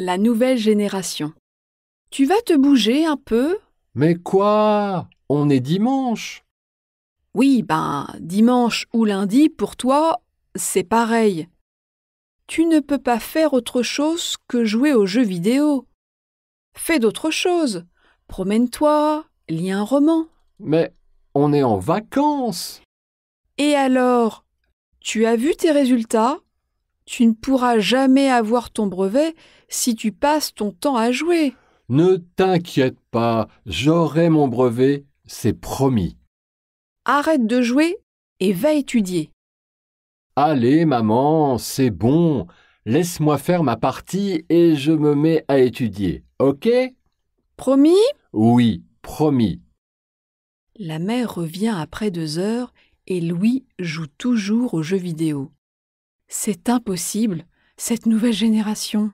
La nouvelle génération. Tu vas te bouger un peu Mais quoi On est dimanche Oui, ben, dimanche ou lundi, pour toi, c'est pareil. Tu ne peux pas faire autre chose que jouer aux jeux vidéo. Fais d'autres choses. Promène-toi, lis un roman. Mais on est en vacances Et alors Tu as vu tes résultats tu ne pourras jamais avoir ton brevet si tu passes ton temps à jouer. Ne t'inquiète pas, j'aurai mon brevet, c'est promis. Arrête de jouer et va étudier. Allez, maman, c'est bon. Laisse-moi faire ma partie et je me mets à étudier, ok Promis Oui, promis. La mère revient après deux heures et Louis joue toujours aux jeux vidéo. C'est impossible, cette nouvelle génération.